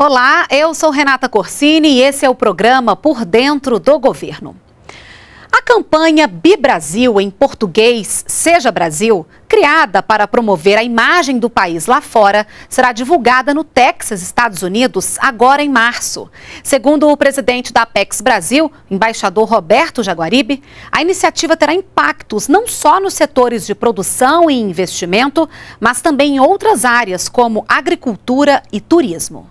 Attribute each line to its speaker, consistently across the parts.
Speaker 1: Olá, eu sou Renata Corsini e esse é o programa Por Dentro do Governo. A campanha Bi Brasil em português Seja Brasil, criada para promover a imagem do país lá fora, será divulgada no Texas, Estados Unidos, agora em março. Segundo o presidente da Apex Brasil, embaixador Roberto Jaguaribe, a iniciativa terá impactos não só nos setores de produção e investimento, mas também em outras áreas como agricultura e turismo.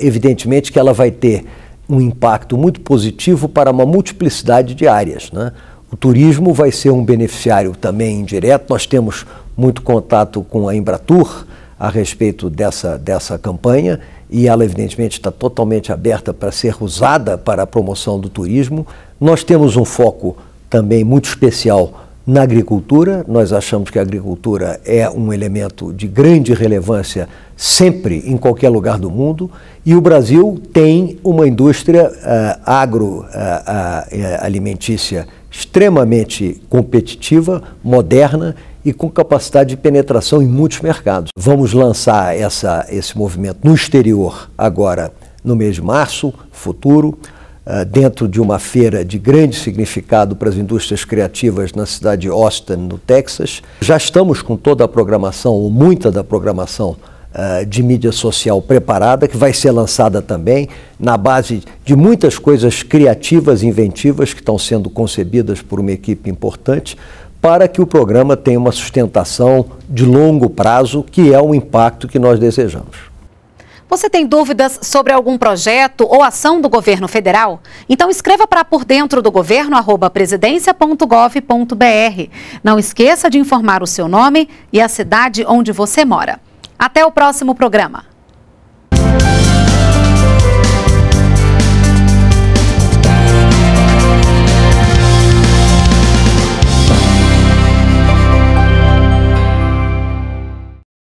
Speaker 2: Evidentemente que ela vai ter um impacto muito positivo para uma multiplicidade de áreas. Né? O turismo vai ser um beneficiário também indireto. Nós temos muito contato com a Embratur a respeito dessa, dessa campanha e ela, evidentemente, está totalmente aberta para ser usada para a promoção do turismo. Nós temos um foco também muito especial na agricultura, nós achamos que a agricultura é um elemento de grande relevância sempre em qualquer lugar do mundo e o Brasil tem uma indústria uh, eh, agroalimentícia eh, eh, uh, uh, extremamente competitiva, moderna e com capacidade de penetração em muitos mercados. Vamos lançar essa, esse movimento no exterior agora no mês de março, futuro. Ah, dentro de uma feira de grande significado para as indústrias criativas na cidade de Austin, no Texas. Já estamos com toda a programação, ou muita da programação, ah, de mídia social preparada, que vai ser lançada também na base de muitas coisas criativas, inventivas, que estão sendo concebidas por uma equipe importante, para que o programa tenha uma sustentação de longo prazo, que é o impacto que nós desejamos.
Speaker 1: Você tem dúvidas sobre algum projeto ou ação do governo federal? Então escreva para por dentro do governo Não esqueça de informar o seu nome e a cidade onde você mora. Até o próximo programa.